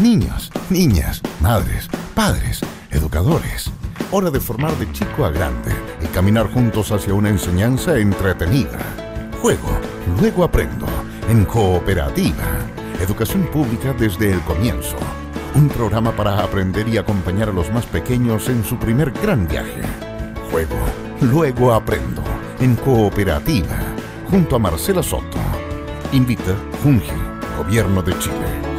Niños, niñas, madres, padres, educadores. Hora de formar de chico a grande y caminar juntos hacia una enseñanza entretenida. Juego, luego aprendo, en cooperativa. Educación pública desde el comienzo. Un programa para aprender y acompañar a los más pequeños en su primer gran viaje. Juego, luego aprendo, en cooperativa, junto a Marcela Soto. Invita Junji, Gobierno de Chile.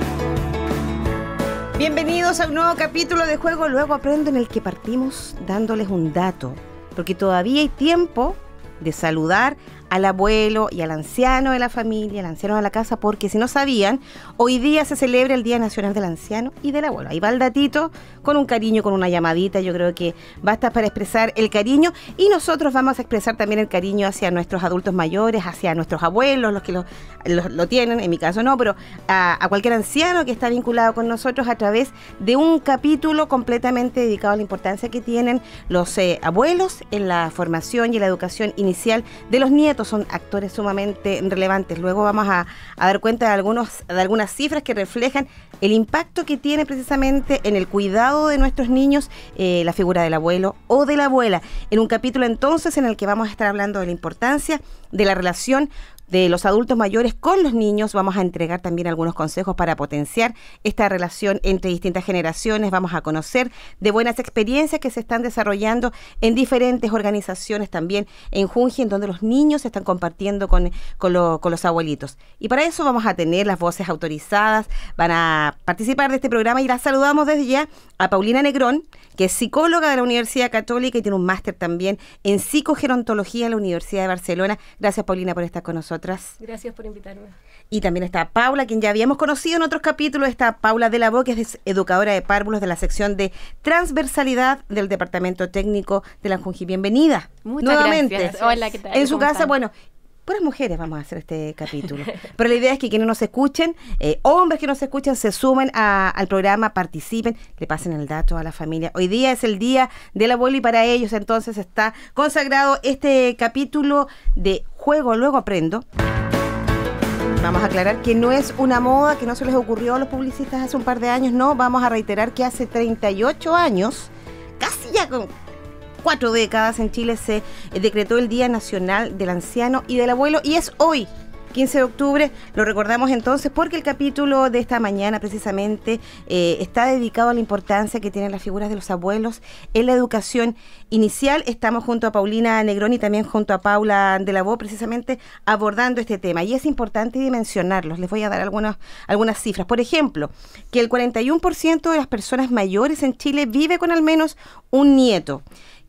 Bienvenidos a un nuevo capítulo de Juego Luego Aprendo en el que partimos dándoles un dato, porque todavía hay tiempo de saludar al abuelo y al anciano de la familia, al anciano de la casa, porque si no sabían, hoy día se celebra el Día Nacional del Anciano y del Abuelo. Ahí va el datito con un cariño, con una llamadita, yo creo que basta para expresar el cariño y nosotros vamos a expresar también el cariño hacia nuestros adultos mayores, hacia nuestros abuelos, los que lo, tienen, en mi caso no, pero a, cualquier anciano que está vinculado con nosotros a través de un capítulo completamente dedicado a la importancia que tienen los eh, abuelos en la formación y la educación inicial de los nietos son actores sumamente relevantes. Luego vamos a, dar cuenta de, algunos, de algunas cifras que reflejan el impacto que tiene precisamente en el cuidado de nuestros niños eh, la figura del abuelo o de la abuela. En un capítulo entonces en el que vamos a estar hablando de la importancia de la relación de los adultos mayores con los niños. Vamos a entregar también algunos consejos para potenciar esta relación entre distintas generaciones. Vamos a conocer de buenas experiencias que se están desarrollando en diferentes organizaciones también en Junji, en donde los niños están compartiendo con, con, los abuelitos. Y para eso vamos a tener las voces autorizadas, van a participar de este programa y las saludamos desde ya a Paulina Negrón, que es psicóloga de la Universidad Católica y tiene un máster también en psicogerontología en la Universidad de Barcelona. Gracias Paulina por estar con nosotros. Gracias por invitarme. Y también está Paula, quien ya habíamos conocido en otros capítulos, está Paula de la Voz, que es educadora de párvulos de la sección de transversalidad del Departamento Técnico de la Junji. Bienvenida. Muchas nuevamente. gracias. Hola, ¿qué tal? En su casa, bueno, puras mujeres vamos a hacer este capítulo. Pero la idea es que quienes nos escuchen, eh, hombres que nos escuchen, se sumen al programa, participen, le pasen el dato a la familia. Hoy día es el día de la bola y para ellos entonces está consagrado este capítulo de juego, luego aprendo. Vamos a aclarar que no es una moda que no se les ocurrió a los publicistas hace un par de años, no, vamos a reiterar que hace 38 años, casi ya con cuatro décadas en Chile se decretó el Día Nacional del Anciano y del Abuelo y es hoy 15 de octubre. Lo recordamos entonces porque el capítulo de esta mañana precisamente eh, está dedicado a la importancia que tienen las figuras de los abuelos en la educación inicial. Estamos junto a Paulina Negroni y también junto a Paula de la Voz precisamente abordando este tema. Y es importante dimensionarlos. Les voy a dar algunas, algunas cifras. Por ejemplo, que el 41% de las personas mayores en Chile vive con al menos un nieto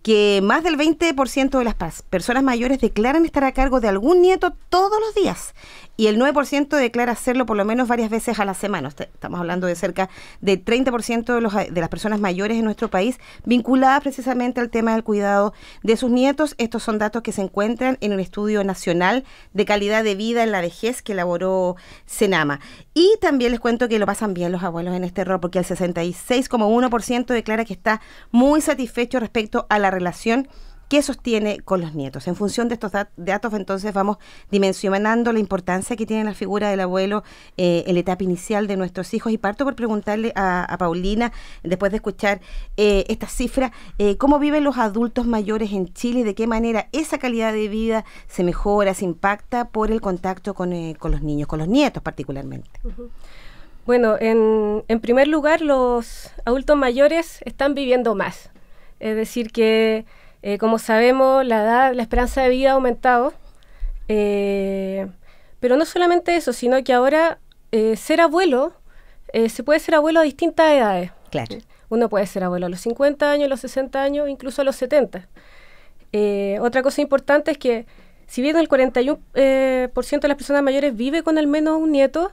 que más del 20% de las personas mayores declaran estar a cargo de algún nieto todos los días y el 9% declara hacerlo por lo menos varias veces a la semana. Estamos hablando de cerca de 30% de, los, de las personas mayores en nuestro país vinculadas precisamente al tema del cuidado de sus nietos. Estos son datos que se encuentran en un estudio nacional de calidad de vida en la vejez que elaboró Senama. Y también les cuento que lo pasan bien los abuelos en este rol porque el 66,1% declara que está muy satisfecho respecto a la relación ¿Qué sostiene con los nietos. En función de estos datos, entonces vamos dimensionando la importancia que tiene la figura del abuelo eh, en la etapa inicial de nuestros hijos. Y parto por preguntarle a, Paulina, después de escuchar estas eh, esta eh, cómo viven los adultos mayores en Chile y de qué manera esa calidad de vida se mejora, se impacta por el contacto con, los niños, con los nietos particularmente. Bueno, en, en, primer lugar, los adultos mayores están viviendo más. Es decir, que eh, como sabemos, la edad, la esperanza de vida ha aumentado. Eh, pero no solamente eso, sino que ahora eh, ser abuelo, se puede ser abuelo a distintas edades. Claro. Uno puede ser abuelo a los 50 años, a los 60 años, incluso a los 70. otra cosa importante es que si bien el 41% de las personas mayores vive con al menos un nieto,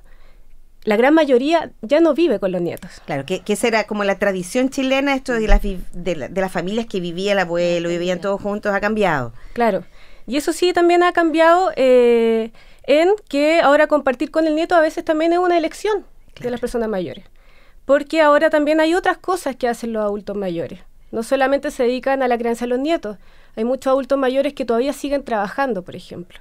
la gran mayoría ya no vive con los nietos. Claro, que, esa era como la tradición chilena, esto de las, de, las familias que vivía el abuelo, vivían todos juntos, ha cambiado. Claro, y eso sí también ha cambiado eh, en que ahora compartir con el nieto a veces también es una elección de las personas mayores, porque ahora también hay otras cosas que hacen los adultos mayores. No solamente se dedican a la crianza de los nietos, hay muchos adultos mayores que todavía siguen trabajando, por ejemplo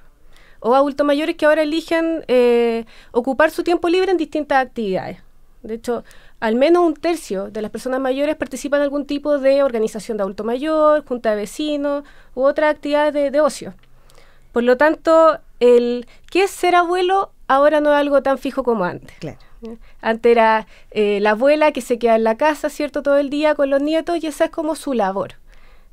o adultos mayores que ahora eligen eh, ocupar su tiempo libre en distintas actividades. De hecho, al menos un tercio de las personas mayores participan en algún tipo de organización de adulto mayor, junta de vecinos u otras actividades de, ocio. Por lo tanto, el que es ser abuelo ahora no es algo tan fijo como antes. Antes era eh, la abuela que se queda en la casa, ¿cierto?, todo el día con los nietos y esa es como su labor.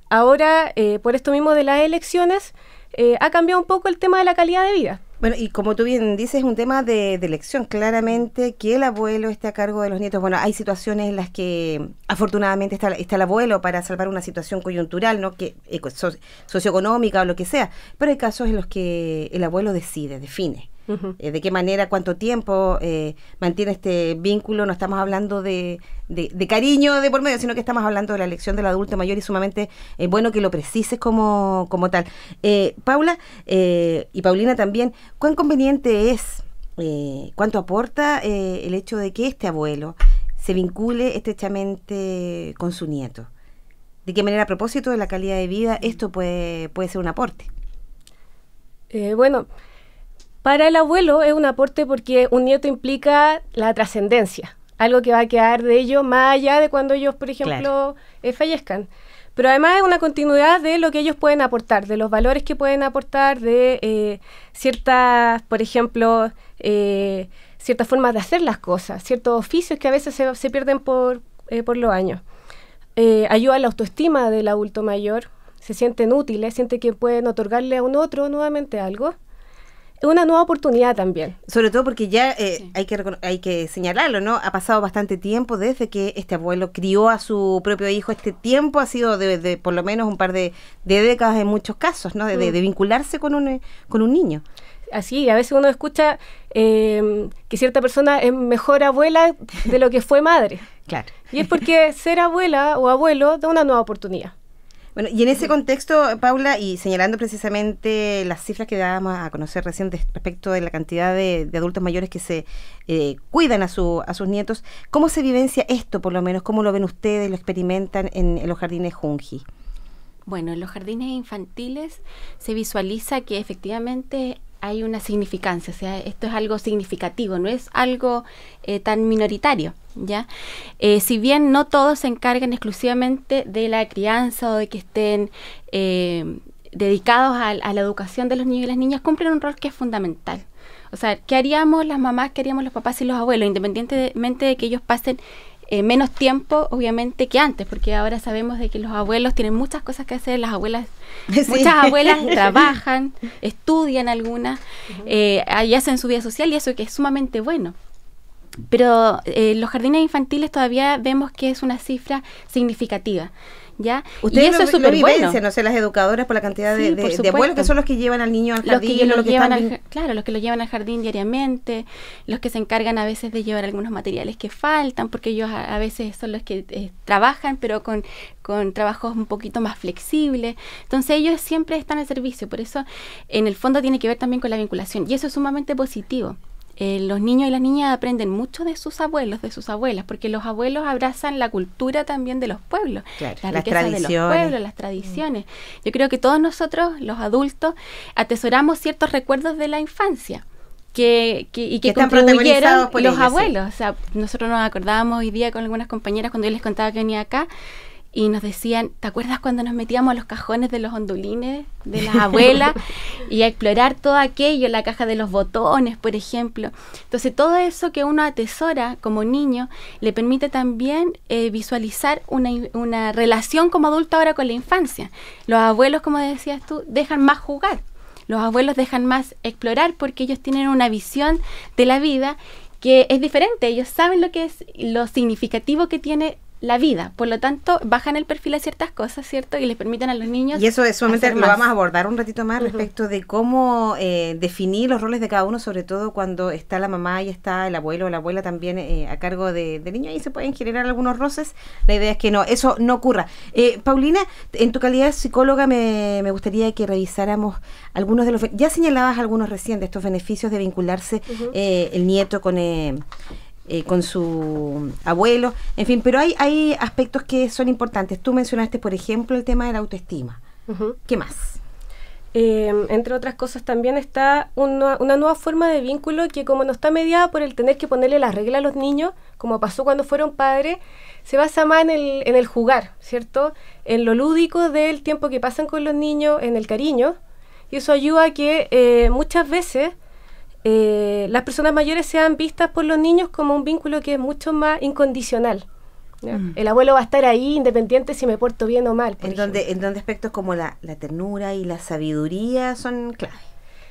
Ahora, eh, por esto mismo de las elecciones, eh, ha cambiado un poco el tema de la calidad de vida. Bueno, y como tú bien dices, es un tema de, elección. Claramente que el abuelo esté a cargo de los nietos. Bueno, hay situaciones en las que afortunadamente está, está el abuelo para salvar una situación coyuntural, ¿no? que socioeconómica o lo que sea. Pero hay casos en los que el abuelo decide, define. Eh, ¿De qué manera, cuánto tiempo eh, mantiene este vínculo? No estamos hablando de, cariño de por medio, sino que estamos hablando de la elección del adulto mayor y sumamente eh, bueno que lo precises como, como tal. Paula y Paulina también, ¿cuán conveniente es, cuánto aporta el hecho de que este abuelo se vincule estrechamente con su nieto? ¿De qué manera, a propósito de la calidad de vida, esto puede, puede ser un aporte? bueno, para el abuelo es un aporte porque un nieto implica la trascendencia, algo que va a quedar de ellos más allá de cuando ellos, por ejemplo, eh, fallezcan. Pero además es una continuidad de lo que ellos pueden aportar, de los valores que pueden aportar, de eh, ciertas, por ejemplo, eh, ciertas formas de hacer las cosas, ciertos oficios que a veces se, pierden por, por los años. ayuda a la autoestima del adulto mayor, se sienten útiles, sienten que pueden otorgarle a un otro nuevamente algo. Es una nueva oportunidad también. Sobre todo porque ya eh, hay, que señalarlo, ¿no? Ha pasado bastante tiempo desde que este abuelo crió a su propio hijo. Este tiempo ha sido de, por lo menos un par de, de, décadas en muchos casos, ¿no? De, mm. vincularse con un, eh, con un niño. Así, a veces uno escucha em, que cierta persona es mejor abuela de lo que fue madre. claro. Y es porque ser abuela o abuelo da una nueva oportunidad. Bueno, y en ese contexto, Paula, y señalando precisamente las cifras que dábamos a conocer recién respecto de la cantidad de, adultos mayores que se eh, cuidan a, a sus nietos, ¿cómo se vivencia esto, por lo menos? ¿Cómo lo ven ustedes, lo experimentan en, en los jardines Junji? Bueno, en los jardines infantiles se visualiza que efectivamente hay una significancia, o sea, esto es algo significativo, no es algo eh, tan minoritario, ¿ya? Eh, si bien no todos se encargan exclusivamente de la crianza o de que estén eh, dedicados a, a, la educación de los niños y las niñas, cumplen un rol que es fundamental. O sea, ¿qué haríamos las mamás, qué haríamos los papás y los abuelos, independientemente de que ellos pasen eh, menos tiempo, obviamente, que antes, porque ahora sabemos de que los abuelos tienen muchas cosas que hacer, las abuelas, muchas abuelas trabajan, estudian algunas, y eh, hacen su vida social y eso que es sumamente bueno. Pero eh, los jardines infantiles todavía vemos que es una cifra significativa. ¿ya? Ustedes y eso lo, es ¿no? Sé, las educadoras por la cantidad de, abuelos que son los que llevan al niño al jardín. los que claro, los que lo llevan al jardín diariamente, los que se encargan a veces de llevar algunos materiales que faltan, porque ellos a, veces son los que eh, trabajan, pero con, con trabajos un poquito más flexibles. Entonces ellos siempre están al servicio, por eso en el fondo tiene que ver también con la vinculación y eso es sumamente positivo. Eh, los niños y las niñas aprenden mucho de sus abuelos, de sus abuelas, porque los abuelos abrazan la cultura también de los pueblos, la las tradiciones. de los pueblos, las mm. tradiciones. Yo creo que todos nosotros, los adultos, atesoramos ciertos recuerdos de la infancia. Que, que, y que, contribuyeron por los abuelos. O sea, nosotros nos acordábamos hoy día con algunas compañeras cuando yo les contaba que venía acá, y nos decían, ¿te acuerdas cuando nos metíamos a los cajones de los ondulines de las abuelas y a explorar todo aquello, la caja de los botones, por ejemplo? Entonces, todo eso que uno atesora como niño le permite también eh, visualizar una, una, relación como adulto ahora con la infancia. Los abuelos, como decías tú, dejan más jugar. Los abuelos dejan más explorar porque ellos tienen una visión de la vida que es diferente. Ellos saben lo que es lo significativo que tiene la vida. Por lo tanto, bajan el perfil a ciertas cosas, ¿cierto? Y les permiten a los niños. Y eso es solamente lo vamos a abordar un ratito más respecto de cómo eh, definir los roles de cada uno, sobre todo cuando está la mamá y está el abuelo o la abuela también eh, a cargo del niño. y se pueden generar algunos roces. La idea es que no, eso no ocurra. Eh, Paulina, en tu calidad de psicóloga, me, gustaría que revisáramos algunos de los. Ya señalabas algunos recién de estos beneficios de vincularse el nieto con. Eh, con su abuelo, en fin, pero hay, hay aspectos que son importantes. Tú mencionaste, por ejemplo, el tema de la autoestima. ¿Qué más? Em, entre otras cosas también está una, nueva forma de vínculo que como no está mediada por el tener que ponerle la regla a los niños, como pasó cuando fueron padres, se basa más en el, jugar, ¿cierto? En lo lúdico del tiempo que pasan con los niños, en el cariño. Y eso ayuda a que eh, muchas veces eh, las personas mayores sean vistas por los niños como un vínculo que es mucho más incondicional. Mm. El abuelo va a estar ahí independiente si me porto bien o mal. En donde, en donde aspectos como la, ternura y la sabiduría son clave.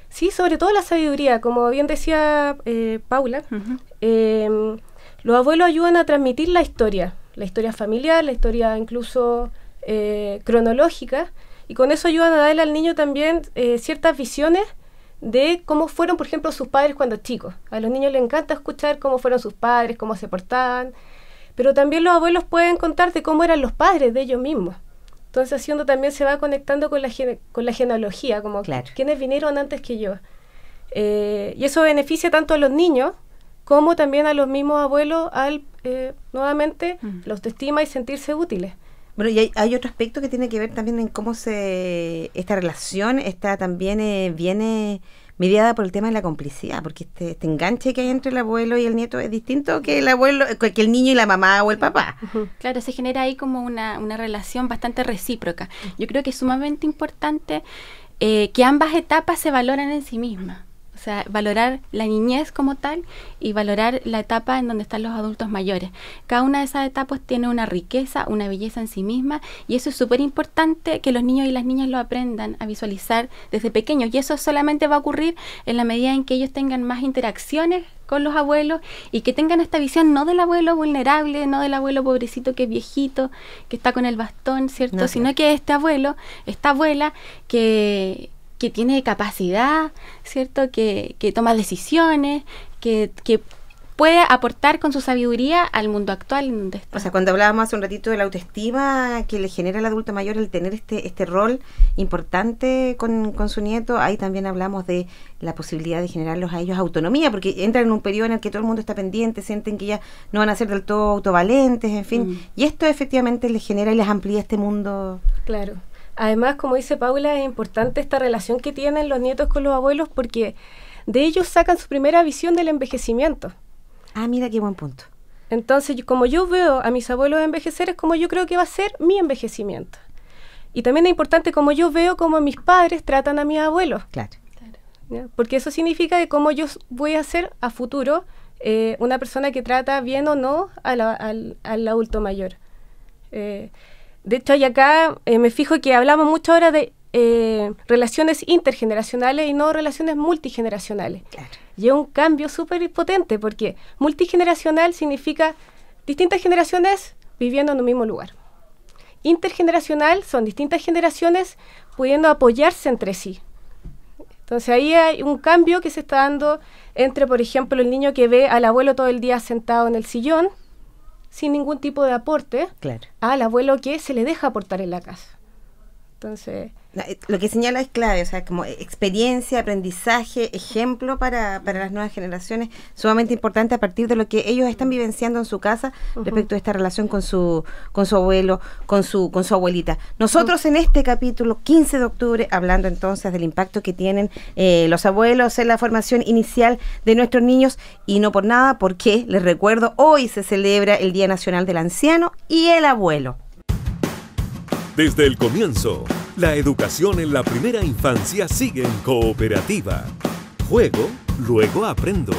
Sí, sobre todo la sabiduría, como bien decía eh, Paula, eh, los abuelos ayudan a transmitir la historia, la historia familiar, la historia incluso cronológica, y con eso ayudan a darle al niño también ciertas visiones de cómo fueron, por ejemplo, sus padres cuando chicos. A los niños les encanta escuchar cómo fueron sus padres, cómo se portaban, pero también los abuelos pueden contarte cómo eran los padres de ellos mismos. Entonces, haciendo también se va conectando con la, con la genealogía, como claro. quiénes vinieron antes que yo. Eh, y eso beneficia tanto a los niños como también a los mismos abuelos al, eh, nuevamente, los la autoestima y sentirse útiles. Bueno, y hay, otro aspecto que tiene que ver también en cómo se esta relación está también eh, viene mediada por el tema de la complicidad, porque este, este, enganche que hay entre el abuelo y el nieto es distinto que el abuelo, eh, el niño y la mamá o el papá. Claro, se genera ahí como una, una relación bastante recíproca. Yo creo que es sumamente importante eh, que ambas etapas se valoran en sí mismas sea, valorar la niñez como tal y valorar la etapa en donde están los adultos mayores. Cada una de esas etapas tiene una riqueza, una belleza en sí misma y eso es súper importante que los niños y las niñas lo aprendan a visualizar desde pequeños y eso solamente va a ocurrir en la medida en que ellos tengan más interacciones con los abuelos y que tengan esta visión no del abuelo vulnerable, no del abuelo pobrecito que es viejito, que está con el bastón, ¿cierto? Sino que este abuelo, esta abuela que que tiene capacidad, ¿cierto? Que, que toma decisiones, que, que puede aportar con su sabiduría al mundo actual en donde está. O sea, cuando hablábamos hace un ratito de la autoestima que le genera al adulto mayor el tener este, este rol importante con, con su nieto, ahí también hablamos de la posibilidad de generarlos a ellos autonomía, porque entran en un periodo en el que todo el mundo está pendiente, sienten que ya no van a ser del todo autovalentes, en fin. Mm. Y esto efectivamente les genera y les amplía este mundo. Claro. Además, como dice Paula, es importante esta relación que tienen los nietos con los abuelos porque de ellos sacan su primera visión del envejecimiento. Ah, mira qué buen punto. Entonces, como yo veo a mis abuelos envejecer, es como yo creo que va a ser mi envejecimiento. Y también es importante como yo veo cómo mis padres tratan a mis abuelos. Claro. Porque eso significa de cómo yo voy a ser a futuro eh, una persona que trata bien o no al, adulto mayor. Eh, de hecho, hay acá, eh, me fijo que hablamos mucho ahora de eh, relaciones intergeneracionales y no relaciones multigeneracionales. Y es un cambio súper potente porque multigeneracional significa distintas generaciones viviendo en un mismo lugar. Intergeneracional son distintas generaciones pudiendo apoyarse entre sí. Entonces ahí hay un cambio que se está dando entre, por ejemplo, el niño que ve al abuelo todo el día sentado en el sillón sin ningún tipo de aporte al abuelo que se le deja aportar en la casa. Entonces, eh, lo que señala es clave, o sea, como experiencia, aprendizaje, ejemplo para, para las nuevas generaciones, sumamente importante a partir de lo que ellos están vivenciando en su casa respecto a esta relación con su, con su abuelo, con su, con su abuelita. Nosotros en este capítulo, 15 de octubre, hablando entonces del impacto que tienen eh, los abuelos en la formación inicial de nuestros niños, y no por nada, porque les recuerdo, hoy se celebra el Día Nacional del Anciano y el Abuelo. Desde el comienzo. La educación en la primera infancia sigue en cooperativa. Juego, luego aprendo.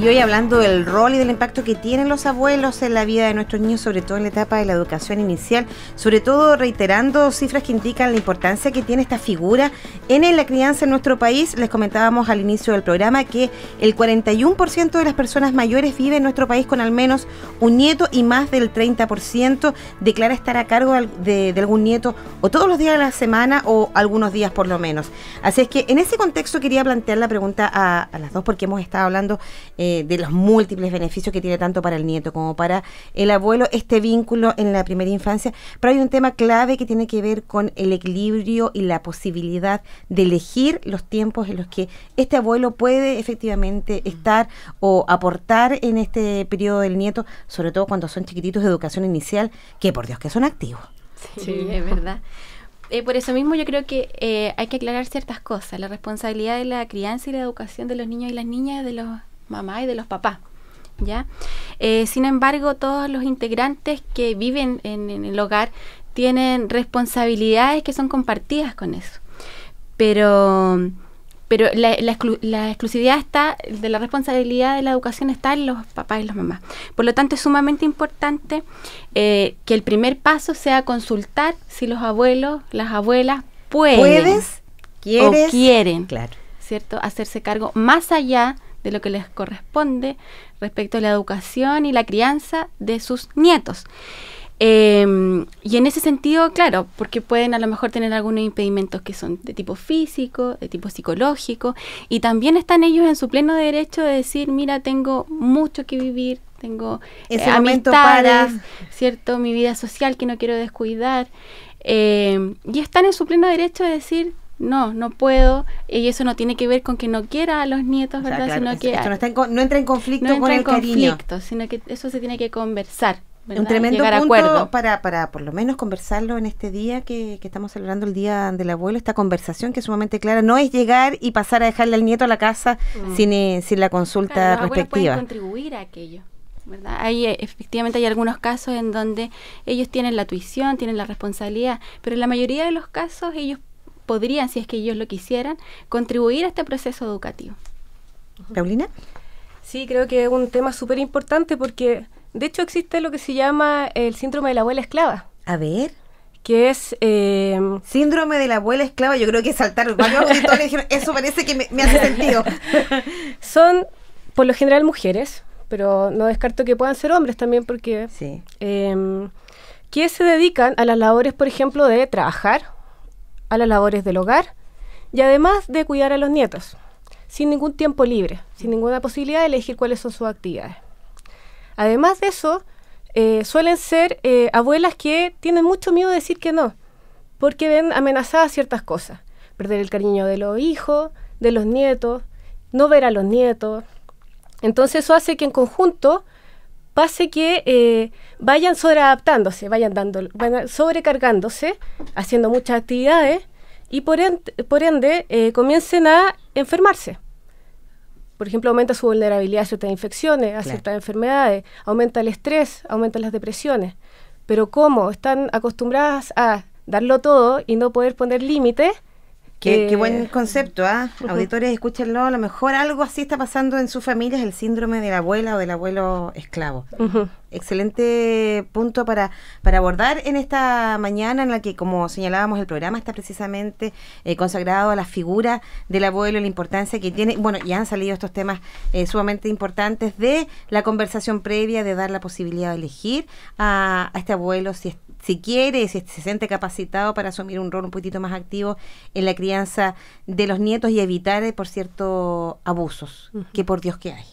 Y hoy hablando del rol y del impacto que tienen los abuelos en la vida de nuestros niños, sobre todo en la etapa de la educación inicial, sobre todo reiterando cifras que indican la importancia que tiene esta figura en la crianza en nuestro país. Les comentábamos al inicio del programa que el 41% de las personas mayores vive en nuestro país con al menos un nieto y más del 30% declara estar a cargo de, algún nieto o todos los días de la semana o algunos días por lo menos. Así es que en ese contexto quería plantear la pregunta a, las dos porque hemos estado hablando... Eh, eh, de los múltiples beneficios que tiene tanto para el nieto como para el abuelo este vínculo en la primera infancia. Pero hay un tema clave que tiene que ver con el equilibrio y la posibilidad de elegir los tiempos en los que este abuelo puede efectivamente mm. estar o aportar en este periodo del nieto, sobre todo cuando son chiquititos de educación inicial, que por Dios que son activos. Sí, es verdad. Eh, por eso mismo yo creo que eh, hay que aclarar ciertas cosas. La responsabilidad de la crianza y la educación de los niños y las niñas de los mamá y de los papás. ¿ya? Eh, sin embargo, todos los integrantes que viven en, el hogar tienen responsabilidades que son compartidas con eso. Pero, pero la, exclusividad está, de la responsabilidad de la educación está en los papás y las mamás. Por lo tanto, es sumamente importante eh, que el primer paso sea consultar si los abuelos, las abuelas pueden. O quieren. ¿Cierto? Hacerse cargo más allá de lo que les corresponde respecto a la educación y la crianza de sus nietos. Em, y en ese sentido, claro, porque pueden a lo mejor tener algunos impedimentos que son de tipo físico, de tipo psicológico, y también están ellos en su pleno derecho de decir, mira, tengo mucho que vivir, tengo eh, para... ¿cierto? Mi vida social que no quiero descuidar. Em, y están en su pleno derecho de decir, no, no puedo, y eso no tiene que ver con que no quiera a los nietos, ¿verdad? sino no, está en, no, entra en conflicto no entra con en el conflicto, cariño. sino que eso se tiene que conversar. Un tremendo punto acuerdo. Para, para por lo menos conversarlo en este día que, que, estamos celebrando el Día del Abuelo, esta conversación que es sumamente clara, no es llegar y pasar a dejarle al nieto a la casa mm. sin, eh, sin, la consulta respectiva. respectiva. Pueden contribuir a aquello. ¿verdad? Hay, eh, efectivamente hay algunos casos en donde ellos tienen la tuición, tienen la responsabilidad, pero en la mayoría de los casos ellos podrían, si es que ellos lo quisieran, contribuir a este proceso educativo. Paulina. Sí, creo que es un tema súper importante porque de hecho existe lo que se llama el síndrome de la abuela esclava. A ver que es... Eh, síndrome de la abuela esclava, yo creo que saltaron dijeron, eso parece que me, hace sentido. Son, por lo general, mujeres, pero no descarto que puedan ser hombres también, porque... Sí. Eh, que se dedican a las labores, por ejemplo, de trabajar a las labores del hogar y además de cuidar a los nietos, sin ningún tiempo libre, sin ninguna posibilidad de elegir cuáles son sus actividades. Además de eso, eh, suelen ser eh, abuelas que tienen mucho miedo de decir que no, porque ven amenazadas ciertas cosas, perder el cariño de los hijos, de los nietos, no ver a los nietos. Entonces eso hace que en conjunto pase que eh, vayan sobreadaptándose, vayan dando, sobrecargándose, haciendo muchas actividades y por, ende, eh, comiencen a enfermarse. Por ejemplo, aumenta su vulnerabilidad a ciertas infecciones, a ciertas enfermedades, aumenta el estrés, aumentan las depresiones. Pero como están acostumbradas a darlo todo y no poder poner límites, Qué, buen eh, concepto, ¿ah? Auditores, escúchenlo. A lo mejor algo así está pasando en su familia, es el síndrome de la abuela o del abuelo esclavo. Excelente punto para, para abordar en esta mañana en la que, como señalábamos, el programa está precisamente eh, consagrado a la figura del abuelo, la importancia que tiene. Bueno, ya han salido estos temas eh, sumamente importantes de la conversación previa, de dar la posibilidad de elegir a, a este abuelo si está si quiere, si se siente capacitado para asumir un rol un poquito más activo en la crianza de los nietos y evitar, eh, por cierto, abusos, que por Dios que hay.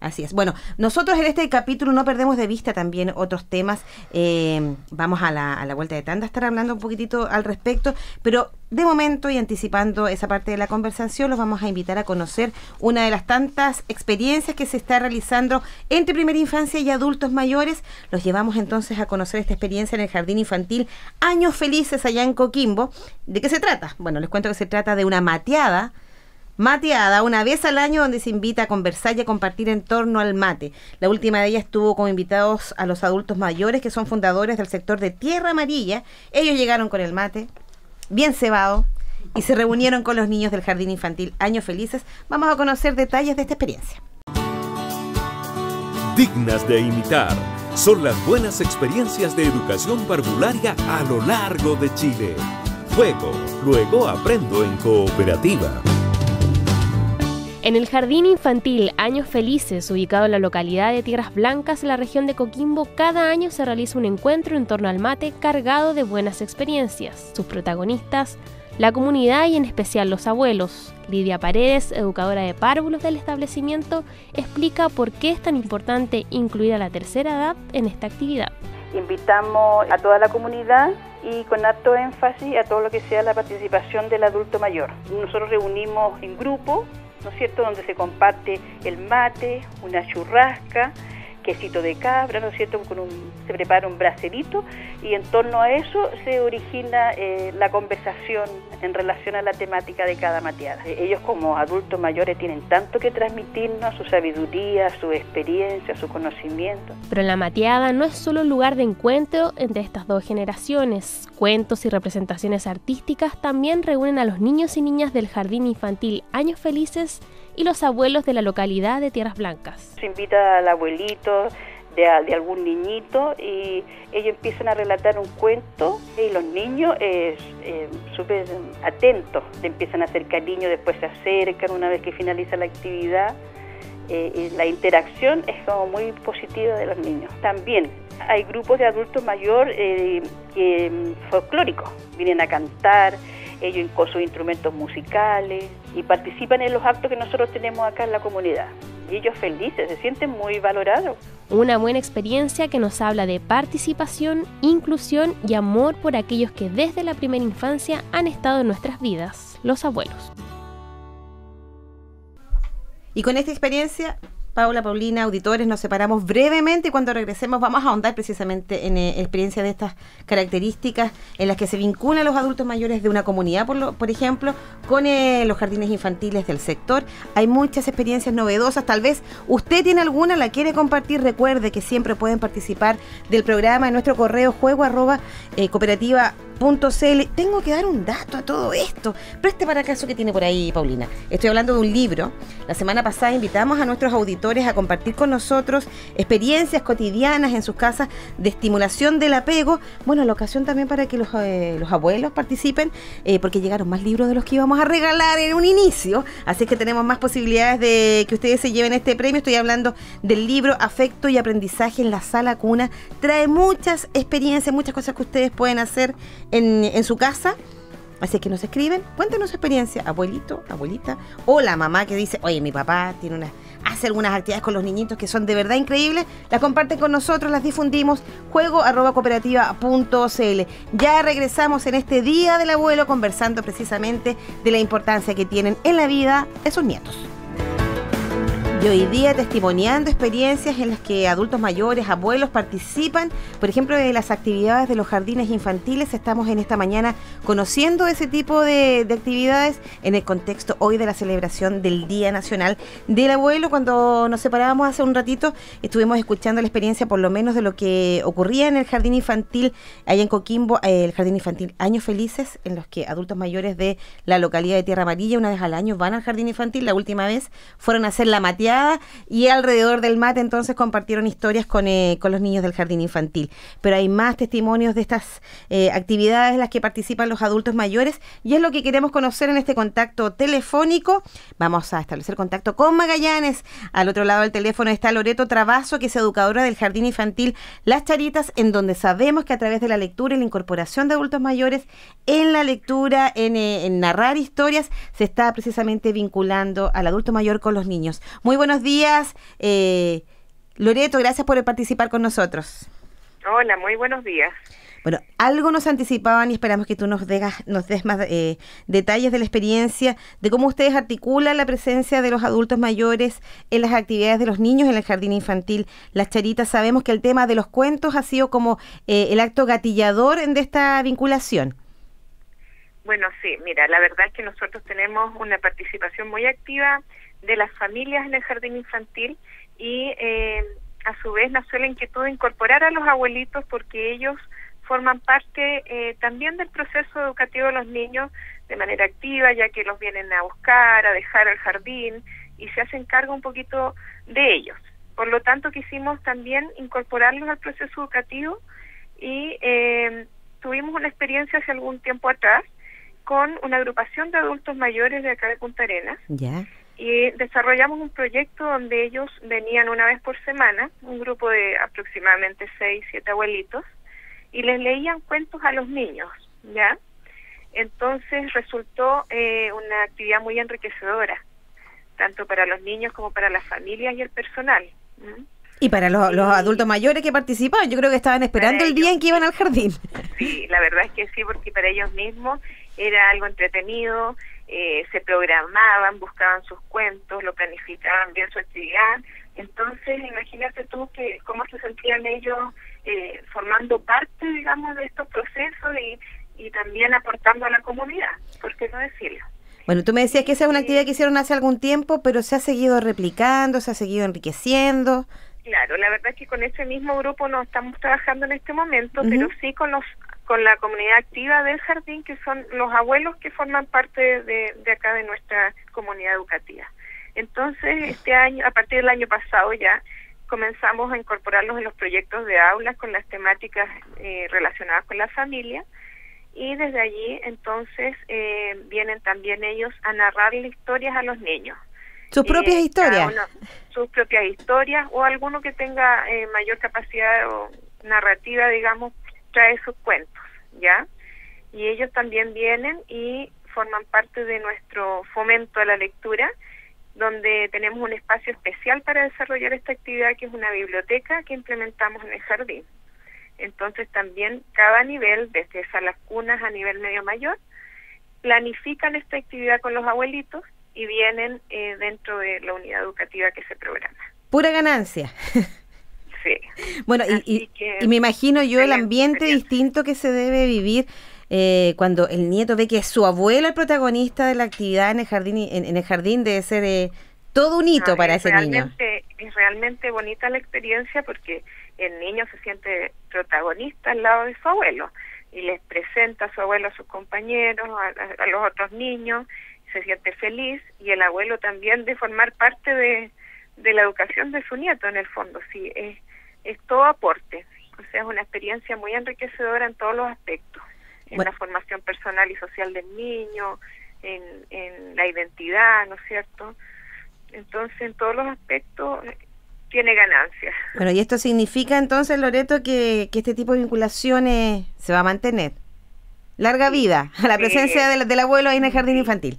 Así es. Bueno, nosotros en este capítulo no perdemos de vista también otros temas. Eh, vamos a la, a la vuelta de tanda a estar hablando un poquitito al respecto, pero de momento y anticipando esa parte de la conversación, los vamos a invitar a conocer una de las tantas experiencias que se está realizando entre primera infancia y adultos mayores. Los llevamos entonces a conocer esta experiencia en el Jardín Infantil Años Felices allá en Coquimbo. ¿De qué se trata? Bueno, les cuento que se trata de una mateada mateada, una vez al año donde se invita a conversar y a compartir en torno al mate. La última de ellas estuvo con invitados a los adultos mayores que son fundadores del sector de Tierra Amarilla. Ellos llegaron con el mate, bien cebado y se reunieron con los niños del jardín infantil Años Felices. Vamos a conocer detalles de esta experiencia. Dignas de imitar son las buenas experiencias de educación parvularia a lo largo de Chile. Fuego, luego aprendo en cooperativa. En el Jardín Infantil Años Felices, ubicado en la localidad de Tierras Blancas, en la región de Coquimbo, cada año se realiza un encuentro en torno al mate cargado de buenas experiencias. Sus protagonistas, la comunidad y en especial los abuelos. Lidia Paredes, educadora de párvulos del establecimiento, explica por qué es tan importante incluir a la tercera edad en esta actividad. Invitamos a toda la comunidad y con alto énfasis a todo lo que sea la participación del adulto mayor. Nosotros reunimos en grupo ¿no es cierto?, donde se comparte el mate, una churrasca quesito de cabra, ¿no es cierto? Con un, se prepara un bracelito y en torno a eso se origina eh, la conversación en relación a la temática de cada mateada. E, ellos como adultos mayores tienen tanto que transmitirnos, su sabiduría, su experiencia, su conocimiento. Pero la mateada no es solo un lugar de encuentro entre estas dos generaciones. Cuentos y representaciones artísticas también reúnen a los niños y niñas del Jardín Infantil Años Felices y los abuelos de la localidad de Tierras Blancas. Se invita al abuelito de, algún niñito y ellos empiezan a relatar un cuento y los niños eh, eh súper atentos le empiezan a hacer cariño, después se acercan una vez que finaliza la actividad. Eh, la interacción es como muy positiva de los niños. También hay grupos de adultos mayor eh, que mm, folclóricos, vienen a cantar, ellos con sus instrumentos musicales y participan en los actos que nosotros tenemos acá en la comunidad. Y ellos felices, se sienten muy valorados. Una buena experiencia que nos habla de participación, inclusión y amor por aquellos que desde la primera infancia han estado en nuestras vidas, los abuelos. Y con esta experiencia Paula, Paulina, auditores, nos separamos brevemente y cuando regresemos vamos a ahondar precisamente en eh, experiencias de estas características en las que se vinculan los adultos mayores de una comunidad, por, ejemplo, con eh, los jardines infantiles del sector. Hay muchas experiencias novedosas, tal vez usted tiene alguna, la quiere compartir, recuerde que siempre pueden participar del programa en nuestro correo juego arroba eh, cooperativa .cl. Tengo que dar un dato a todo esto. Preste para acaso que tiene por ahí, Paulina. Estoy hablando de un libro. La semana pasada invitamos a nuestros auditores a compartir con nosotros experiencias cotidianas en sus casas de estimulación del apego. Bueno, la ocasión también para que los, eh, abuelos participen, eh, porque llegaron más libros de los que íbamos a regalar en un inicio. Así es que tenemos más posibilidades de que ustedes se lleven este premio. Estoy hablando del libro Afecto y Aprendizaje en la Sala Cuna. Trae muchas experiencias, muchas cosas que ustedes pueden hacer en, su casa. Así que nos escriben, cuéntenos su experiencia, abuelito, abuelita, o la mamá que dice, oye, mi papá tiene una, hace algunas actividades con los niñitos que son de verdad increíbles, las comparten con nosotros, las difundimos, juego arroba cooperativa.cl. Ya regresamos en este Día del Abuelo conversando precisamente de la importancia que tienen en la vida de sus nietos hoy día testimoniando experiencias en las que adultos mayores, abuelos participan, por ejemplo, de las actividades de los jardines infantiles. Estamos en esta mañana conociendo ese tipo de, actividades en el contexto hoy de la celebración del Día Nacional del Abuelo. Cuando nos separábamos hace un ratito, estuvimos escuchando la experiencia por lo menos de lo que ocurría en el jardín infantil allá en Coquimbo, el jardín infantil Años Felices, en los que adultos mayores de la localidad de Tierra Amarilla una vez al año van al jardín infantil. La última vez fueron a hacer la mateada y alrededor del mate entonces compartieron historias con, eh, con los niños del jardín infantil. Pero hay más testimonios de estas eh, actividades en las que participan los adultos mayores y es lo que queremos conocer en este contacto telefónico. Vamos a establecer contacto con Magallanes. Al otro lado del teléfono está Loreto Trabazo que es educadora del jardín infantil Las Charitas, en donde sabemos que a través de la lectura y la incorporación de adultos mayores en la lectura, en, eh, narrar historias, se está precisamente vinculando al adulto mayor con los niños. Muy buenos días. Eh, Loreto, gracias por participar con nosotros. Hola, muy buenos días. Bueno, algo nos anticipaban y esperamos que tú nos, nos des más eh, detalles de la experiencia, de cómo ustedes articulan la presencia de los adultos mayores en las actividades de los niños en el jardín infantil. Las charitas, sabemos que el tema de los cuentos ha sido como eh, el acto gatillador de esta vinculación. Bueno, sí, mira, la verdad es que nosotros tenemos una participación muy activa de las familias en el jardín infantil y eh, a su vez nació la inquietud de incorporar a los abuelitos porque ellos forman parte eh, también del proceso educativo de los niños de manera activa, ya que los vienen a buscar, a dejar el jardín y se hacen cargo un poquito de ellos. Por lo tanto, quisimos también incorporarlos al proceso educativo y eh, tuvimos una experiencia hace algún tiempo atrás con una agrupación de adultos mayores de acá de Punta Arenas. ya y desarrollamos un proyecto donde ellos venían una vez por semana, un grupo de aproximadamente seis, siete abuelitos, y les leían cuentos a los niños, ¿ya? Entonces resultó eh, una actividad muy enriquecedora, tanto para los niños como para las familias y el personal. Y para los, adultos mayores que participaban, yo creo que estaban esperando el día en que iban al jardín. Sí, la verdad es que sí, porque para ellos mismos era algo entretenido, eh, se programaban, buscaban sus cuentos, lo planificaban bien su actividad. Entonces, imagínate tú que cómo se sentían ellos eh, formando parte, digamos, de estos procesos y, y también aportando a la comunidad, ¿por qué no decirlo? Bueno, tú me decías que esa es una este actividad que hicieron hace algún tiempo, pero se ha seguido replicando, se ha seguido enriqueciendo. Claro, la verdad es que con ese mismo grupo no estamos trabajando en este momento, pero sí con los con la comunidad activa del jardín, que son los abuelos que forman parte de, acá de nuestra comunidad educativa. Entonces, este año, a partir del año pasado ya, comenzamos a incorporarlos en los proyectos de aulas con las temáticas eh, relacionadas con la familia y desde allí entonces eh, vienen también ellos a narrarle historias a los niños. Sus eh, propias historias. sus propias historias o alguno que tenga mayor capacidad narrativa, digamos, trae sus cuentos, ¿ya? Y ellos también vienen y forman parte de nuestro fomento a la lectura, donde tenemos un espacio especial para desarrollar esta actividad, que es una biblioteca que implementamos en el jardín. Entonces también cada nivel, desde las cunas a nivel medio mayor, planifican esta actividad con los abuelitos y vienen eh, dentro de la unidad educativa que se programa. Pura ganancia. Bueno, y, me imagino yo el ambiente distinto que se debe vivir eh, cuando el nieto ve que es su abuelo el protagonista de la actividad en el jardín, en, el jardín debe ser eh, todo un hito para ese niño. Es realmente bonita la experiencia porque el niño se siente protagonista al lado de su abuelo y les presenta a su abuelo a sus compañeros, a los otros niños, se siente feliz y el abuelo también de formar parte de de la educación de su nieto en el fondo, sí, es, es todo aporte, o sea, es una experiencia muy enriquecedora en todos los aspectos, en la formación personal y social del niño, en, en la identidad, ¿no es cierto? Entonces, en todos los aspectos tiene ganancias. Bueno, y esto significa entonces, Loreto, que, que este tipo de vinculaciones se va a mantener. Larga vida, a la eh, presencia del, abuelo ahí en el jardín infantil.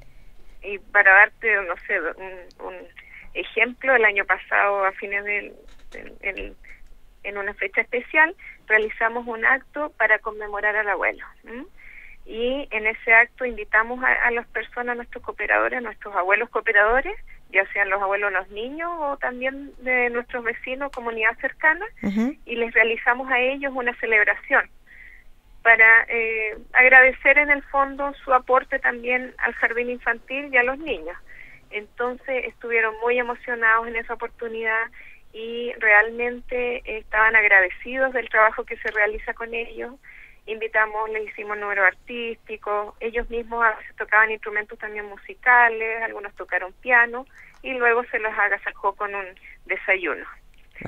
Y para darte, no sé, un Ejemplo, el año pasado, a fines de... en una fecha especial, realizamos un acto para conmemorar al abuelo. Y en ese acto invitamos a, las personas, a nuestros cooperadores, a nuestros abuelos cooperadores, ya sean los abuelos los niños o también de nuestros vecinos, comunidad cercana, y les realizamos a ellos una celebración para eh, agradecer en el fondo su aporte también al jardín infantil y a los niños. Entonces estuvieron muy emocionados en esa oportunidad y realmente eh, estaban agradecidos del trabajo que se realiza con ellos. Invitamos, les hicimos número artístico. ellos mismos a tocaban instrumentos también musicales, algunos tocaron piano y luego se los agasajó con un desayuno.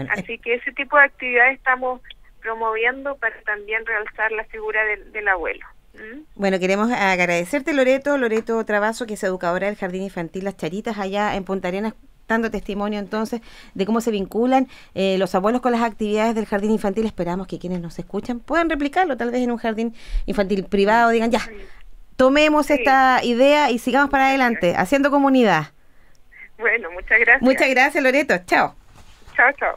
Así que ese tipo de actividades estamos promoviendo para también realzar la figura del abuelo. Mm. Bueno, queremos agradecerte, Loreto, Loreto Trabazo, que es educadora del Jardín Infantil Las Charitas, allá en Punta Arenas, dando testimonio entonces de cómo se vinculan eh, los abuelos con las actividades del jardín infantil. Esperamos que quienes nos escuchan puedan replicarlo, tal vez en un jardín infantil privado, digan ya, tomemos esta idea y sigamos para adelante, haciendo comunidad. Bueno, muchas gracias. Muchas gracias, Loreto. Chao. Chao, chao.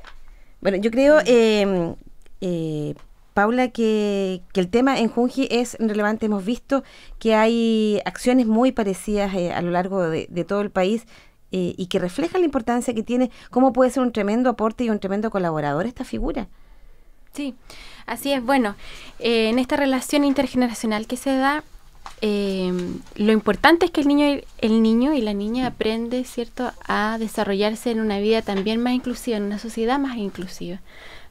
Bueno, yo creo... Em, eh, Paula, que, que, el tema en Junji es relevante. Hemos visto que hay acciones muy parecidas eh, a lo largo de, todo el país eh, y que reflejan la importancia que tiene, cómo puede ser un tremendo aporte y un tremendo colaborador esta figura. Sí, así es. Bueno, eh, en esta relación intergeneracional que se da, lo importante es que el niño, y, el niño y la niña aprende, ¿cierto?, a desarrollarse en una vida también más inclusiva, en una sociedad más inclusiva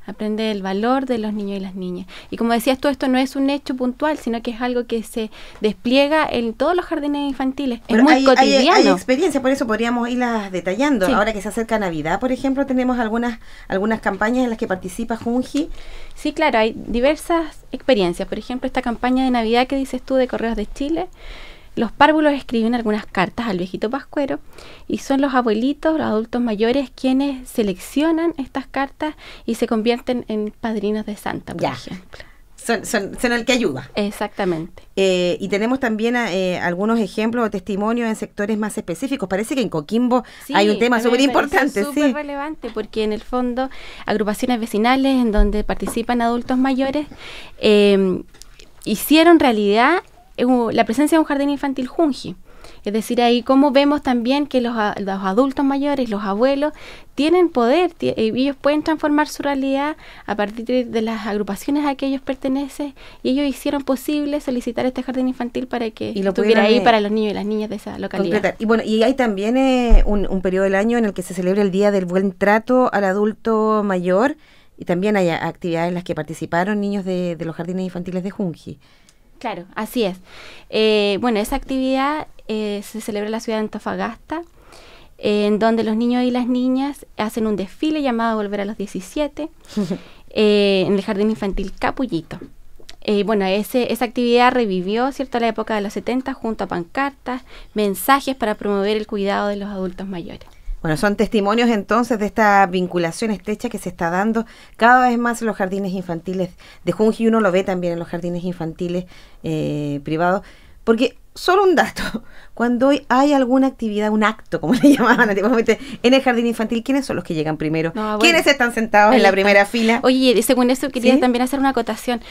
aprende el valor de los niños y las niñas. Y como decías tú, esto no es un hecho puntual, sino que es algo que se despliega en todos los jardines infantiles. es muy cotidiano. Hay, experiencias, experiencia, por eso podríamos irlas detallando. Ahora que se acerca Navidad, por ejemplo, tenemos algunas, algunas campañas en las que participa Junji. Sí, claro, hay diversas experiencias. Por ejemplo, esta campaña de Navidad que dices tú de Correos de Chile. Los párvulos escriben algunas cartas al viejito pascuero y son los abuelitos, los adultos mayores, quienes seleccionan estas cartas y se convierten en padrinos de Santa, por ejemplo. Son, el que ayuda. Exactamente. Eh, y tenemos también eh, algunos ejemplos o testimonios en sectores más específicos. Parece que en Coquimbo hay un tema súper importante. Súper relevante porque en el fondo agrupaciones vecinales en donde participan adultos mayores eh, hicieron realidad la presencia de un jardín infantil Junji. Es decir, ahí como vemos también que los, adultos mayores, los abuelos, tienen poder, eh, ellos pueden transformar su realidad a partir de, las agrupaciones a que ellos pertenecen y ellos hicieron posible solicitar este jardín infantil para que estuviera ahí eh, para los niños y las niñas de esa localidad. Y bueno, y hay también eh, un, periodo del año en el que se celebra el Día del Buen Trato al Adulto Mayor y también hay actividades en las que participaron niños de, de los jardines infantiles de Junji. Claro, así es. Eh, bueno, esa actividad eh, se celebra en la ciudad de Antofagasta, en donde los niños y las niñas hacen un desfile llamado Volver a los 17 eh, en el Jardín Infantil Capullito. bueno, esa actividad revivió, ¿cierto?, la época de los 70 junto a pancartas, mensajes para promover el cuidado de los adultos mayores. Bueno, son testimonios entonces de esta vinculación estrecha que se está dando cada vez más en los jardines infantiles de Junji, uno lo ve también en los jardines infantiles eh, privados, porque solo un dato, cuando hay alguna actividad, un acto, como le llamaban antiguamente, en el jardín infantil, ¿quiénes son los que llegan primero? ¿Quiénes están sentados en la primera fila? Oye, según eso quería también hacer una acotación.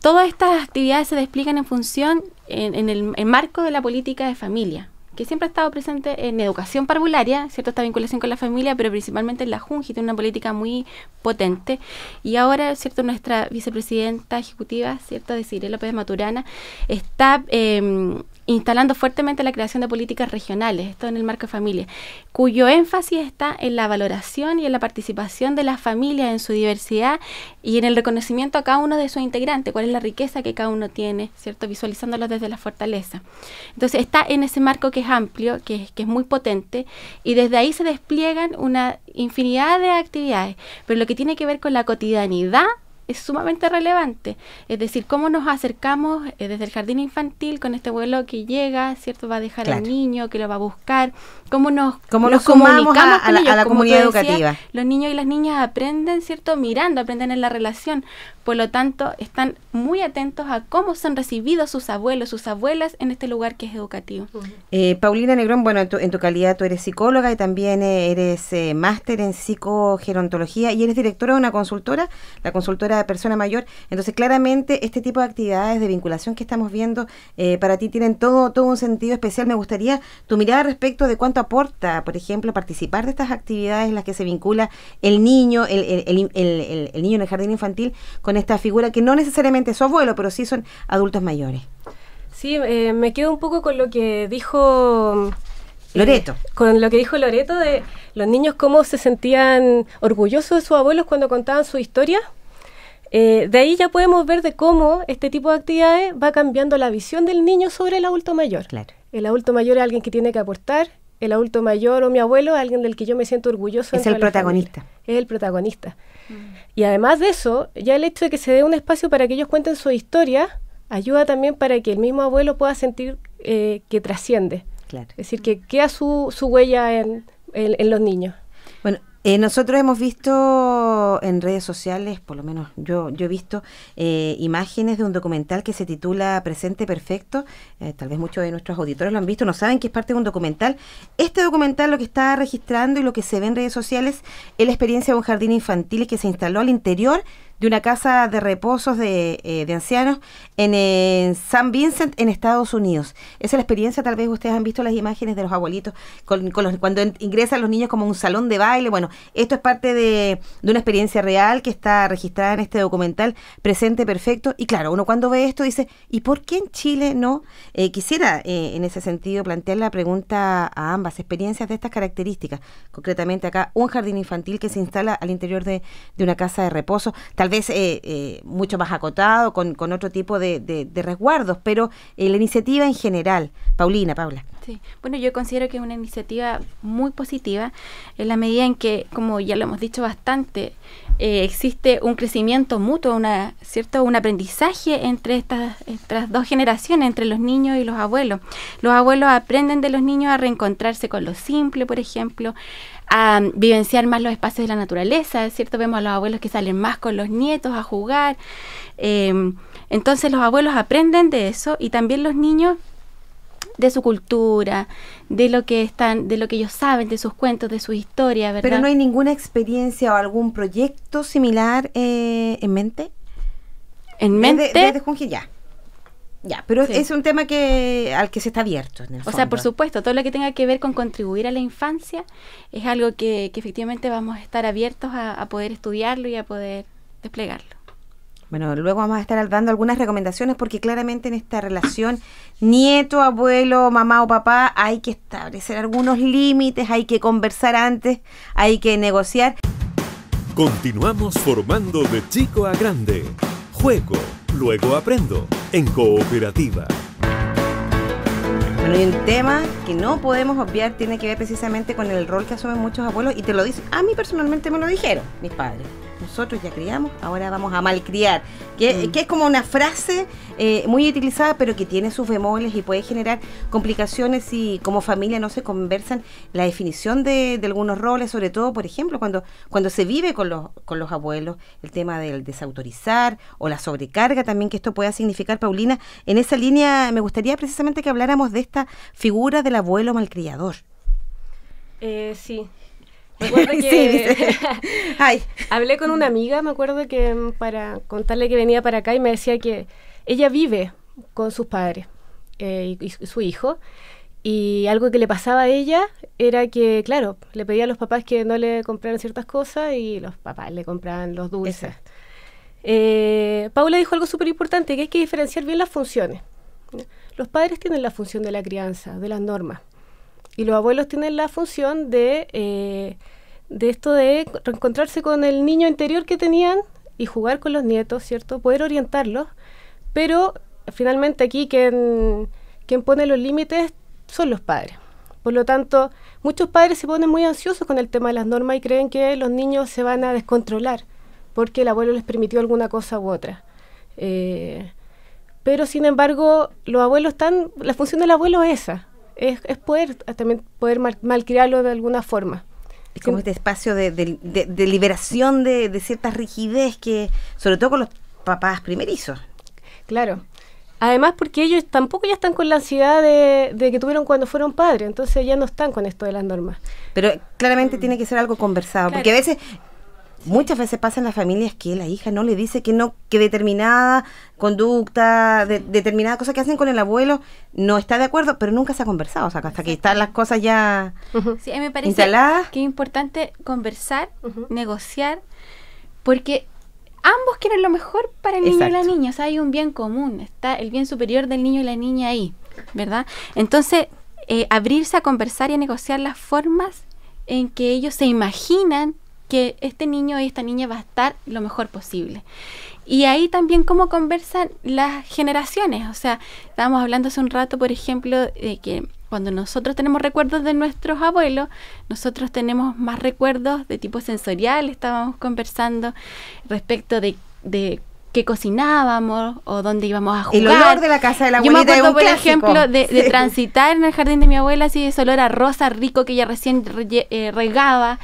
Todas estas actividades se desplican en función, en, el marco de la política de familia que siempre ha estado presente en educación parvularia, ¿cierto? Esta vinculación con la familia, pero principalmente en la Junji, tiene una política muy potente. Y ahora, ¿cierto? Nuestra vicepresidenta ejecutiva, ¿cierto? De López Maturana, está em, instalando fuertemente la creación de políticas regionales, esto en el marco de familia, cuyo énfasis está en la valoración y en la participación de las familias en su diversidad y en el reconocimiento a cada uno de sus integrantes, cuál es la riqueza que cada uno tiene, ¿cierto? Visualizándolo desde la fortaleza. Entonces está en ese marco que es amplio, que, que es muy potente, y desde ahí se despliegan una infinidad de actividades, pero lo que tiene que ver con la cotidianidad es sumamente relevante. Es decir, cómo nos acercamos eh, desde el jardín infantil con este abuelo que llega, ¿cierto? Va a dejar al niño, que lo va a buscar, cómo nos, ¿Cómo nos comunicamos a, la, comunidad educativa. Los niños y las niñas aprenden, ¿cierto? Mirando, aprenden en la relación. Por lo tanto, están muy atentos a cómo se han recibido sus abuelos, sus abuelas en este lugar que es educativo. Eh, Paulina Negrón, bueno, en tu, calidad tú eres psicóloga y también eh, eres eh, máster en psicogerontología y eres directora de una consultora, la consultora de persona mayor. Entonces, claramente, este tipo de actividades de vinculación que estamos viendo para ti tienen todo, todo un sentido especial. Me gustaría tu mirada respecto de cuánto aporta, por ejemplo, participar de estas actividades en las que se vincula el niño, el, niño en el jardín infantil con esta figura que no necesariamente es su abuelo, pero sí son adultos mayores. Sí, eh, me quedo un poco con lo que dijo eh, Loreto. con lo que dijo Loreto de los niños cómo se sentían orgullosos de sus abuelos cuando contaban su historia. Eh, de ahí ya podemos ver de cómo este tipo de actividades va cambiando la visión del niño sobre el adulto mayor. Claro. El adulto mayor es alguien que tiene que aportar, el adulto mayor o mi abuelo es alguien del que yo me siento orgulloso. Es el protagonista es el protagonista. Mm. Y además de eso, ya el hecho de que se dé un espacio para que ellos cuenten su historia, ayuda también para que el mismo abuelo pueda sentir eh, que trasciende. Claro. Es decir, que queda su, su huella en los niños. Eh, nosotros hemos visto en redes sociales, por lo menos yo, yo he visto eh, imágenes de un documental que se titula Presente Perfecto. Eh, tal vez muchos de nuestros auditores lo han visto, no saben que es parte de un documental. Este documental lo que está registrando y lo que se ve en redes sociales es la experiencia de un jardín infantil que se instaló al interior de una casa de reposos de, eh, ancianos eh, en, San Vincent, en Estados Unidos. Esa es la experiencia, tal vez ustedes han visto las imágenes de los abuelitos con, los, cuando ingresan los niños como un salón de baile. Bueno, esto es parte de, una experiencia real que está registrada en este documental Presente Perfecto. Y claro, uno cuando ve esto dice, ¿y por qué en Chile no? Eh, quisiera en ese sentido plantear la pregunta a ambas experiencias de estas características. Concretamente acá, un jardín infantil que se instala al interior de, una casa de reposo vez eh, eh, mucho más acotado, con, con otro tipo de, de, resguardos, pero eh, la iniciativa en general. Paulina, Paula. Sí, bueno, yo considero que es una iniciativa muy positiva en la medida en que, como ya lo hemos dicho bastante, eh, existe un crecimiento mutuo, una, ¿cierto? un aprendizaje entre estas, estas dos generaciones, entre los niños y los abuelos. Los abuelos aprenden de los niños a reencontrarse con lo simple, por ejemplo, a vivenciar más los espacios de la naturaleza, ¿cierto? Vemos a los abuelos que salen más con los nietos a jugar. Em, entonces los abuelos aprenden de eso y también los niños de su cultura, de lo que están, de lo que ellos saben, de sus cuentos, de su historia, ¿verdad? Pero no hay ninguna experiencia o algún proyecto similar eh, en mente. En mente. Desde, desde ya. Ya, pero es un tema que al que se está abierto. o sea, por supuesto, todo lo que tenga que ver con contribuir a la infancia es algo que, efectivamente vamos a estar abiertos a, a, poder estudiarlo y a poder desplegarlo. Bueno, luego vamos a estar dando algunas recomendaciones porque claramente en esta relación nieto, abuelo, mamá o papá hay que establecer algunos límites, hay que conversar antes, hay que negociar. Continuamos formando de chico a grande. Juego Luego aprendo en cooperativa. Bueno, y un tema que no podemos obviar tiene que ver precisamente con el rol que asumen muchos abuelos y te lo dicen. A mí personalmente me lo dijeron mis padres nosotros ya criamos, ahora vamos a malcriar, que, mm. que es como una frase eh, muy utilizada, pero que tiene sus bemoles y puede generar complicaciones si como familia no se conversan la definición de, algunos roles, sobre todo, por ejemplo, cuando, cuando se vive con los, con los abuelos, el tema del desautorizar o la sobrecarga también que esto pueda significar, Paulina. En esa línea me gustaría precisamente que habláramos de esta figura del abuelo malcriador. Eh, sí, me que Ay. hablé con una amiga, me acuerdo que mm, para contarle que venía para acá y me decía que ella vive con sus padres eh, y, su hijo. Y algo que le pasaba a ella era que, claro, le pedía a los papás que no le compraran ciertas cosas y los papás le compraban los dulces. Eh, Paula dijo algo súper importante, que hay que diferenciar bien las funciones. Los padres tienen la función de la crianza, de las normas. Y los abuelos tienen la función de, eh, de esto de reencontrarse con el niño interior que tenían y jugar con los nietos, ¿cierto? Poder orientarlos. Pero finalmente aquí quien, pone los límites son los padres. Por lo tanto, muchos padres se ponen muy ansiosos con el tema de las normas y creen que los niños se van a descontrolar porque el abuelo les permitió alguna cosa u otra. Eh, pero sin embargo, los abuelos están, la función del abuelo es esa, es, poder ah, también poder malcriarlo de alguna forma. Es como este espacio de, liberación de, cierta rigidez que, sobre todo con los papás primerizos. Claro. Además porque ellos tampoco ya están con la ansiedad de, que tuvieron cuando fueron padres, entonces ya no están con esto de las normas. Pero claramente mm. tiene que ser algo conversado, porque a veces muchas veces pasa en las familias que la hija no le dice que no que determinada conducta determinada cosa que hacen con el abuelo no está de acuerdo pero nunca se ha conversado o sea hasta que están las cosas ya sí, me parece que es importante conversar negociar porque ambos quieren lo mejor para el niño y la niña o sea hay un bien común está el bien superior del niño y la niña ahí verdad entonces eh, abrirse a conversar y a negociar las formas en que ellos se imaginan que este niño y esta niña va a estar lo mejor posible. Y ahí también cómo conversan las generaciones. O sea, estábamos hablando hace un rato, por ejemplo, de que cuando nosotros tenemos recuerdos de nuestros abuelos, nosotros tenemos más recuerdos de tipo sensorial. Estábamos conversando respecto de, de qué cocinábamos o dónde íbamos a jugar. El olor de la casa de la abuelita Yo por ejemplo, de, transitar en el jardín de mi abuela, así ese olor a rosa rico que ella recién eh, regaba.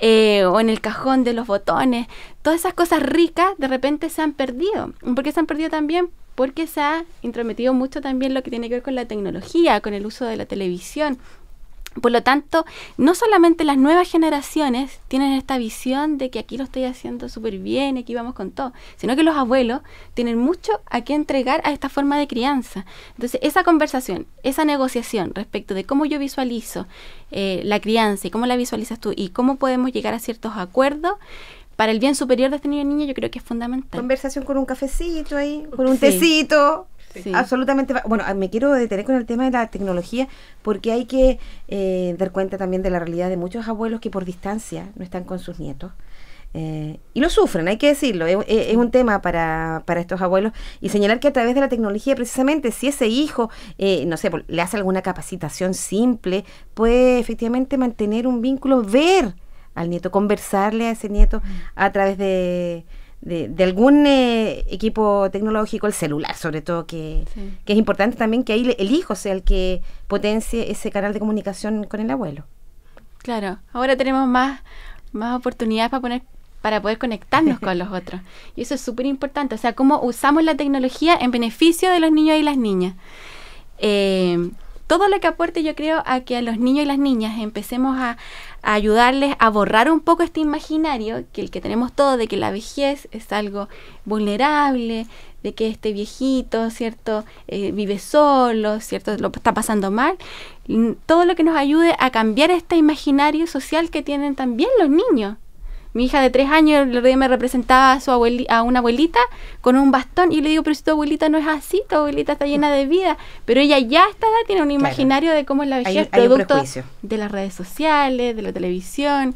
Eh, o en el cajón de los botones. Todas esas cosas ricas de repente se han perdido. ¿Por qué se han perdido también? Porque se ha intrometido mucho también lo que tiene que ver con la tecnología, con el uso de la televisión, por lo tanto, no solamente las nuevas generaciones tienen esta visión de que aquí lo estoy haciendo súper bien, aquí vamos con todo, sino que los abuelos tienen mucho a qué entregar a esta forma de crianza. Entonces, esa conversación, esa negociación respecto de cómo yo visualizo eh, la crianza y cómo la visualizas tú y cómo podemos llegar a ciertos acuerdos, para el bien superior de este niño y niña yo creo que es fundamental. Conversación con un cafecito ahí, con un tecito. Sí. Absolutamente. Bueno, me quiero detener con el tema de la tecnología porque hay que eh, dar cuenta también de la realidad de muchos abuelos que por distancia no están con sus nietos. Eh, y lo sufren, hay que decirlo, es, un tema para, para, estos abuelos y señalar que a través de la tecnología precisamente si ese hijo, eh, no sé, pues, le hace alguna capacitación simple, puede efectivamente mantener un vínculo, ver al nieto, conversarle a ese nieto mm. a través de, de, algún eh, equipo tecnológico, el celular sobre todo, que, es importante también que ahí el hijo sea el que potencie ese canal de comunicación con el abuelo. Claro, ahora tenemos más, más oportunidades para poner para poder conectarnos con los otros. Y eso es súper importante, o sea, cómo usamos la tecnología en beneficio de los niños y las niñas. Eh, todo lo que aporte yo creo a que a los niños y las niñas empecemos a, ayudarles a borrar un poco este imaginario que el que tenemos todo de que la vejez es algo vulnerable, de que este viejito, ¿cierto? Eh, vive solo, ¿cierto? Lo está pasando mal. Todo lo que nos ayude a cambiar este imaginario social que tienen también los niños. Mi hija de tres años el me representaba a, su a una abuelita con un bastón y le digo, pero si tu abuelita no es así, tu abuelita está llena de vida. Pero ella ya está, tiene un imaginario de cómo es la vejez, de las redes sociales, de la televisión,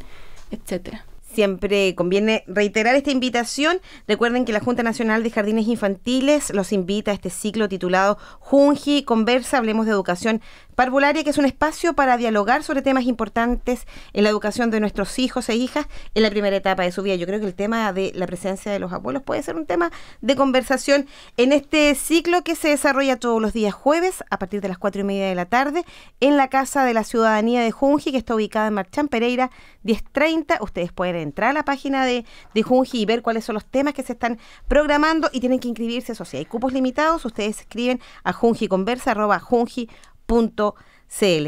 etcétera. Siempre conviene reiterar esta invitación. Recuerden que la Junta Nacional de Jardines Infantiles los invita a este ciclo titulado Junji Conversa, hablemos de educación parvularia, que es un espacio para dialogar sobre temas importantes en la educación de nuestros hijos e hijas en la primera etapa de su vida. Yo creo que el tema de la presencia de los abuelos puede ser un tema de conversación en este ciclo que se desarrolla todos los días jueves a partir de las cuatro y media de la tarde en la Casa de la Ciudadanía de Junji, que está ubicada en Marchán Pereira, 10.30. Ustedes pueden entrar a la página de, Junji y ver cuáles son los temas que se están programando y tienen que inscribirse. Eso Si hay cupos limitados. Ustedes escriben a junjiconversa.junji.cl.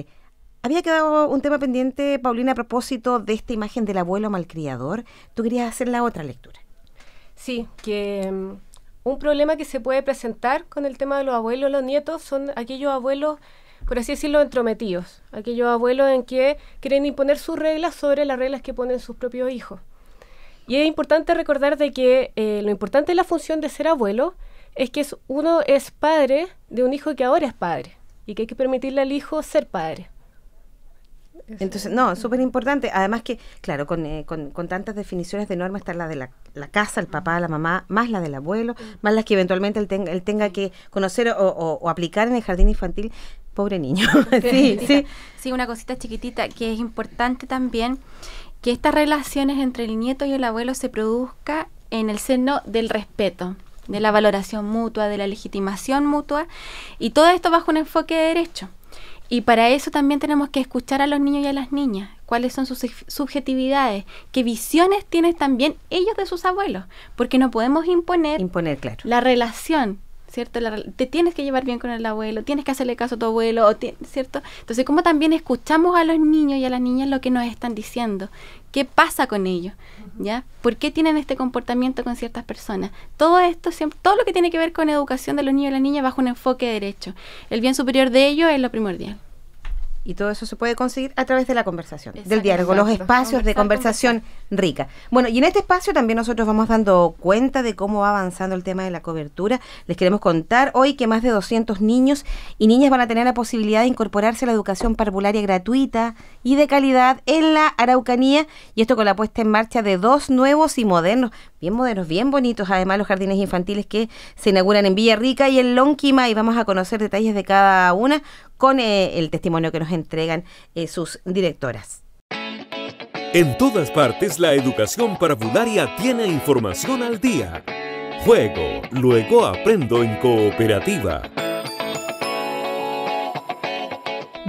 Había quedado un tema pendiente, Paulina, a propósito de esta imagen del abuelo malcriador. Tú querías hacer la otra lectura. Sí, que mm, un problema que se puede presentar con el tema de los abuelos, los nietos, son aquellos abuelos por así decirlo, entrometidos, aquellos abuelos en que quieren imponer sus reglas sobre las reglas que ponen sus propios hijos. Y es importante recordar de que eh, lo importante de la función de ser abuelo es que uno es padre de un hijo que ahora es padre y que hay que permitirle al hijo ser padre. Entonces, no, súper importante. Además que, claro, eh, con, tantas definiciones de norma está la de la, casa, el papá, la mamá, más la del abuelo, mm. más las que eventualmente él, tenga, que conocer o aplicar en el jardín infantil. Pobre niño. sí, sí. una cosita chiquitita que es importante también, que estas relaciones entre el nieto y el abuelo se produzca en el seno del respeto de la valoración mutua, de la legitimación mutua, y todo esto bajo un enfoque de derecho. Y para eso también tenemos que escuchar a los niños y a las niñas, cuáles son sus subjetividades, qué visiones tienen también ellos de sus abuelos, porque no podemos imponer, claro. la relación ¿cierto? te tienes que llevar bien con el abuelo, tienes que hacerle caso a tu abuelo, ¿cierto? Entonces, ¿cómo también escuchamos a los niños y a las niñas lo que nos están diciendo? ¿Qué pasa con ellos? ¿Ya? ¿Por qué tienen este comportamiento con ciertas personas? Todo esto, todo lo que tiene que ver con la educación de los niños y las niñas bajo un enfoque de derecho. El bien superior de ellos es lo primordial. Y todo eso se puede conseguir a través de la conversación, del diálogo, los espacios de conversación rica. Bueno, y en este espacio también nosotros vamos dando cuenta de cómo va avanzando el tema de la cobertura. Les queremos contar hoy que más de 200 niños y niñas van a tener la posibilidad de incorporarse a la educación parvularia gratuita y de calidad en la Araucanía, y esto con la puesta en marcha de dos nuevos y modernos bien modernos, bien bonitos, además los jardines infantiles que se inauguran en Villarrica y en Lonquima y vamos a conocer detalles de cada una con eh, el testimonio que nos entregan eh, sus directoras. En todas partes la educación parvularia tiene información al día. Juego, luego aprendo en cooperativa.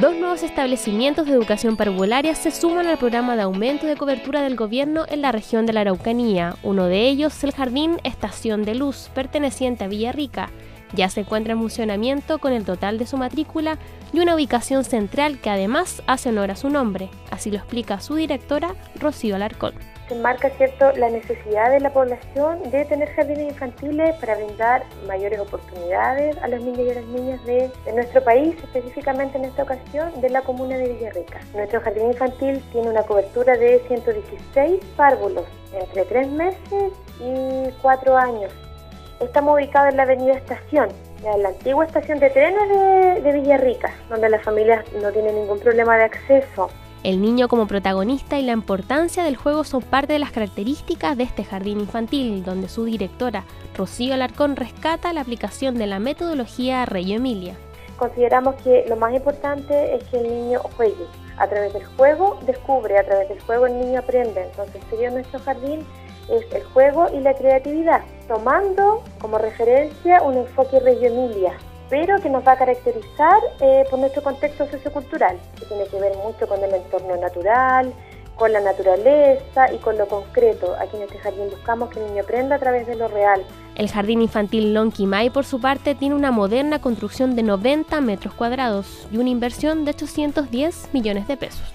Dos nuevos establecimientos de educación parvularia se suman al programa de aumento de cobertura del gobierno en la región de la Araucanía. Uno de ellos, el Jardín Estación de Luz, perteneciente a Villarrica. Ya se encuentra en funcionamiento con el total de su matrícula y una ubicación central que además hace honor a su nombre. Así lo explica su directora, Rocío Alarcón se enmarca cierto, la necesidad de la población de tener jardines infantiles para brindar mayores oportunidades a los niños y a las niñas de, nuestro país, específicamente en esta ocasión de la comuna de Villarrica. Nuestro jardín infantil tiene una cobertura de 116 párvulos entre tres meses y cuatro años. Estamos ubicados en la avenida Estación, la, antigua estación de trenes de, de Villarrica, donde las familias no tienen ningún problema de acceso el niño como protagonista y la importancia del juego son parte de las características de este jardín infantil, donde su directora, Rocío Alarcón, rescata la aplicación de la metodología Rey Emilia. Consideramos que lo más importante es que el niño juegue. A través del juego descubre, a través del juego el niño aprende. Entonces, sería nuestro jardín es el juego y la creatividad, tomando como referencia un enfoque Rey Emilia, pero que nos va a caracterizar eh, por nuestro contexto sociocultural, que tiene que ver mucho con el entorno natural, con la naturaleza y con lo concreto. Aquí en este jardín buscamos que el niño aprenda a través de lo real. El jardín infantil Mai, por su parte, tiene una moderna construcción de 90 metros cuadrados y una inversión de 810 millones de pesos.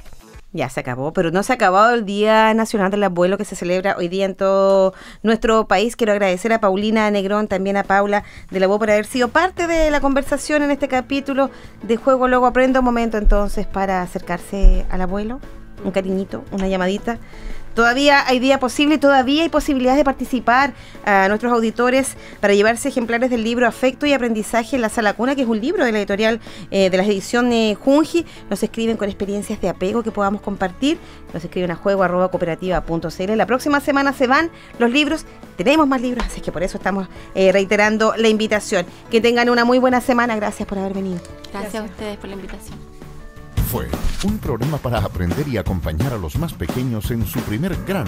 Ya se acabó, pero no se ha acabado el Día Nacional del Abuelo que se celebra hoy día en todo nuestro país. Quiero agradecer a Paulina Negrón, también a Paula de la Voz por haber sido parte de la conversación en este capítulo de Juego Luego Aprendo. Un momento entonces para acercarse al abuelo, un cariñito, una llamadita. Todavía hay día posible, todavía hay posibilidades de participar a nuestros auditores para llevarse ejemplares del libro Afecto y Aprendizaje en la Sala Cuna, que es un libro de la editorial eh, de las ediciones Junji. Nos escriben con experiencias de apego que podamos compartir. Nos escriben a juego La próxima semana se van los libros. Tenemos más libros, así que por eso estamos eh, reiterando la invitación. Que tengan una muy buena semana. Gracias por haber venido. Gracias a ustedes por la invitación fue un programa para aprender y acompañar a los más pequeños en su primer gran